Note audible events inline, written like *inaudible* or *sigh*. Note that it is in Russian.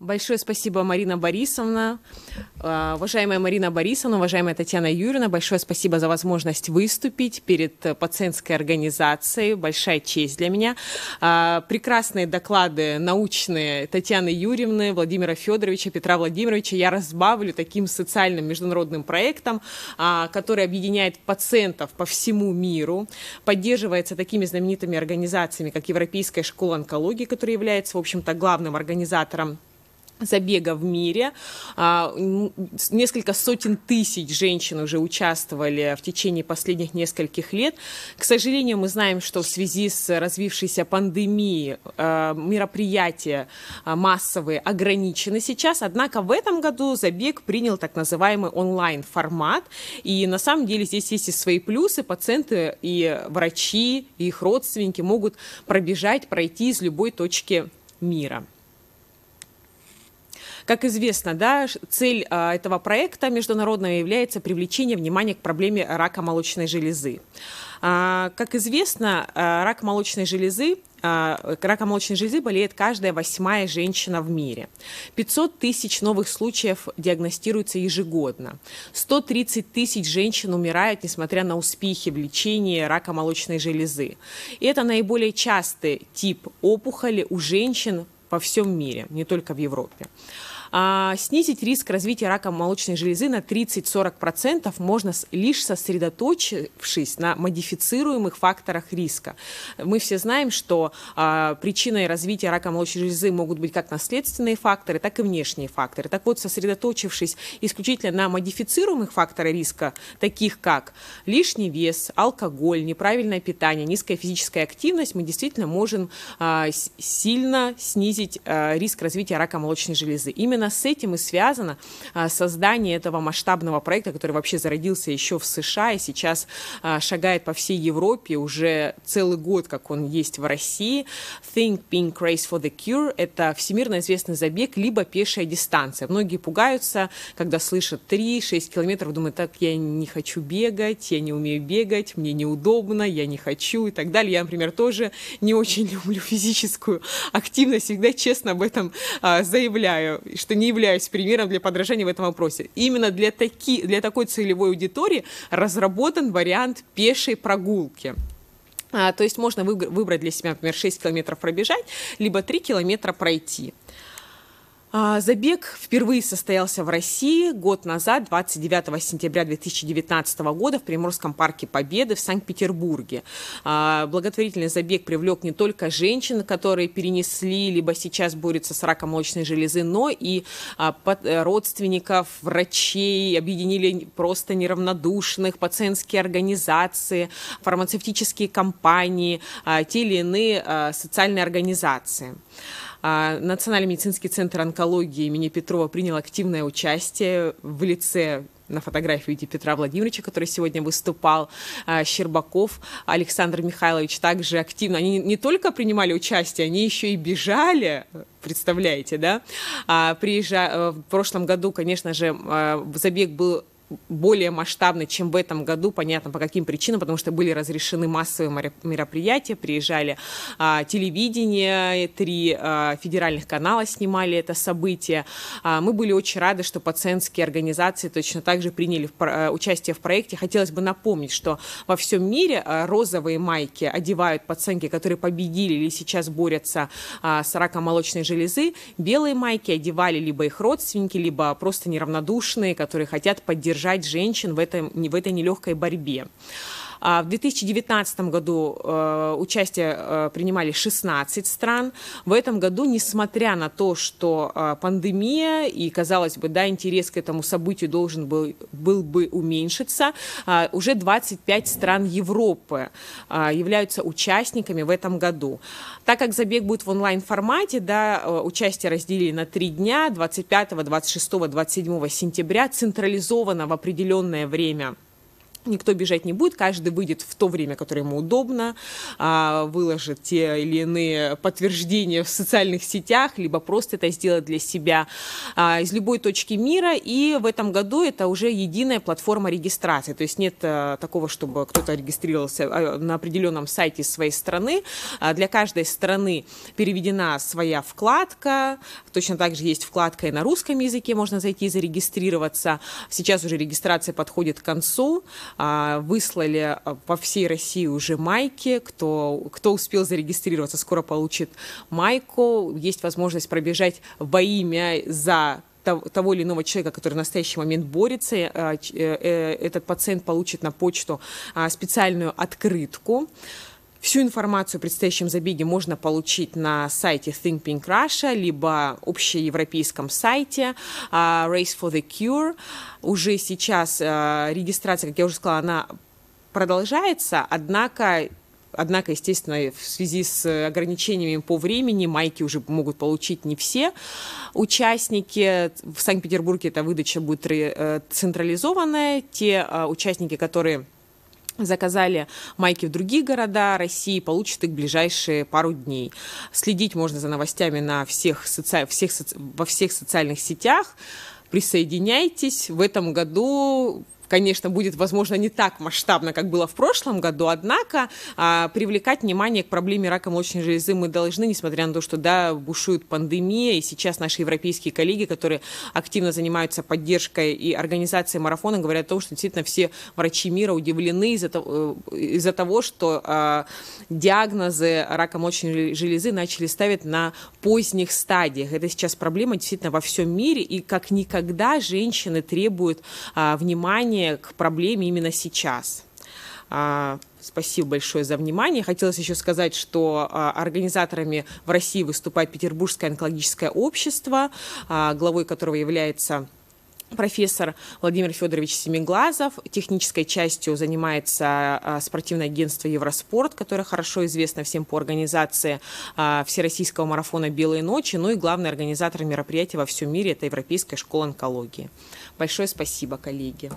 Большое спасибо, Марина Борисовна. А, уважаемая Марина Борисовна, уважаемая Татьяна Юрьевна, большое спасибо за возможность выступить перед э, пациентской организацией. Большая честь для меня. А, прекрасные доклады научные Татьяны Юрьевны, Владимира Федоровича, Петра Владимировича я разбавлю таким социальным международным проектом, а, который объединяет пациентов по всему миру, поддерживается такими знаменитыми организациями, как Европейская школа онкологии, которая является, в общем-то, главным организатором забега в мире. А, несколько сотен тысяч женщин уже участвовали в течение последних нескольких лет. К сожалению, мы знаем, что в связи с развившейся пандемией а, мероприятия а, массовые ограничены сейчас, однако в этом году забег принял так называемый онлайн-формат, и на самом деле здесь есть и свои плюсы, пациенты и врачи, и их родственники могут пробежать, пройти из любой точки мира. Как известно, да, цель а, этого проекта международного является привлечение внимания к проблеме рака молочной железы. А, как известно, а, рак молочной железы а, раком молочной железы болеет каждая восьмая женщина в мире. 500 тысяч новых случаев диагностируется ежегодно. 130 тысяч женщин умирают, несмотря на успехи в лечении рака молочной железы. И это наиболее частый тип опухоли у женщин по всем мире, не только в Европе а, снизить риск развития рака молочной железы на 30-40% можно лишь сосредоточившись на модифицируемых факторах риска. Мы все знаем, что а, причиной развития рака молочной железы могут быть как наследственные факторы, так и внешние факторы. Так вот, сосредоточившись исключительно на модифицируемых факторах риска, таких как лишний вес, алкоголь, неправильное питание, низкая физическая активность, мы действительно можем а, сильно снизить а, риск развития рака молочной железы. Именно именно с этим и связано а, создание этого масштабного проекта, который вообще зародился еще в США и сейчас а, шагает по всей Европе уже целый год, как он есть в России. Think Pink Race for the Cure – это всемирно известный забег, либо пешая дистанция. Многие пугаются, когда слышат 3-6 километров, думают, так, я не хочу бегать, я не умею бегать, мне неудобно, я не хочу и так далее. Я, например, тоже не очень *laughs* люблю физическую активность, всегда честно об этом а, заявляю, что что не являюсь примером для подражания в этом вопросе. Именно для, таки, для такой целевой аудитории разработан вариант пешей прогулки. А, то есть можно выбрать для себя, например, 6 километров пробежать, либо 3 километра пройти. А, забег впервые состоялся в России год назад, 29 сентября 2019 года в Приморском парке Победы в Санкт-Петербурге. А, благотворительный забег привлек не только женщин, которые перенесли, либо сейчас борются с раком молочной железы, но и а, э, родственников, врачей, объединили просто неравнодушных, пациентские организации, фармацевтические компании, те или иные социальные организации. А, Национальный медицинский центр онкологии имени Петрова принял активное участие в лице на фотографии видите Петра Владимировича, который сегодня выступал, а, Щербаков, Александр Михайлович также активно. Они не только принимали участие, они еще и бежали, представляете, да? А, Приезжая э, В прошлом году, конечно же, забег был более масштабно, чем в этом году, понятно, по каким причинам, потому что были разрешены массовые мероприятия, приезжали а, телевидение, три а, федеральных канала снимали это событие. А, мы были очень рады, что пациентские организации точно так же приняли в, а, участие в проекте. Хотелось бы напомнить, что во всем мире а, розовые майки одевают пациентки, которые победили или сейчас борются а, с раком молочной железы. Белые майки одевали либо их родственники, либо просто неравнодушные, которые хотят поддержать поддержать женщин в, этом, в этой нелегкой борьбе. А В 2019 году э, участие э, принимали 16 стран. В этом году, несмотря на то, что э, пандемия и, казалось бы, да, интерес к этому событию должен был, был бы уменьшиться, уже 25 стран Европы являются участниками в этом году. Так как забег будет в онлайн-формате, да, участие разделили на три дня, 25, 26, 27 сентября, централизованно в определенное время – Никто бежать не будет, каждый выйдет в то время, которое ему удобно, а, выложит те или иные подтверждения в социальных сетях, либо просто это сделает для себя а, из любой точки мира. И в этом году это уже единая платформа регистрации. То есть нет э, такого, чтобы кто-то регистрировался э, на определенном сайте своей страны. А, для каждой страны переведена своя вкладка. Точно так же есть вкладка и на русском языке, можно зайти и зарегистрироваться. Сейчас уже регистрация подходит к концу. А, выслали по а, всей России уже майки. Кто, кто успел зарегистрироваться, скоро получит майку. Есть возможность пробежать во имя за того или иного человека, который в настоящий момент борется, э, э, э, этот пациент получит на почту а, специальную открытку Всю информацию о предстоящем забеге можно получить на сайте Think Pink Russia, либо общеевропейском сайте а, Race for the Cure. Уже сейчас а, регистрация, как я уже сказала, она продолжается, однако Однако, естественно, в связи с ограничениями по времени майки уже могут получить не все участники. В Санкт-Петербурге эта выдача будет э, централизованная. Те а, участники, которые заказали майки в другие города России, получат их в ближайшие пару дней. Следить можно за новостями на всех соци... всех... во всех социальных сетях. Присоединяйтесь. В этом году конечно, будет, возможно, не так масштабно, как было в прошлом году, однако а, привлекать внимание к проблеме рака молочной железы мы должны, несмотря на то, что, да, бушует пандемия, и сейчас наши европейские коллеги, которые активно занимаются поддержкой и организацией марафона, говорят о том, что действительно все врачи мира удивлены из-за того, э, из того, что а, диагнозы рака молочной железы начали ставить на поздних стадиях. Это сейчас проблема действительно во всем мире, и как никогда женщины требуют а, внимания отношение к проблеме именно сейчас. А, спасибо большое за внимание. Хотелось еще сказать, что а, организаторами в России выступает Петербургское онкологическое общество, а, главой которого является профессор Владимир Федорович Семиглазов. Технической частью занимается спортивное агентство «Евроспорт», которое хорошо известно всем по организации Всероссийского марафона «Белые ночи», ну и главный организатор мероприятия во всем мире – это Европейская школа онкологии. Большое спасибо, коллеги.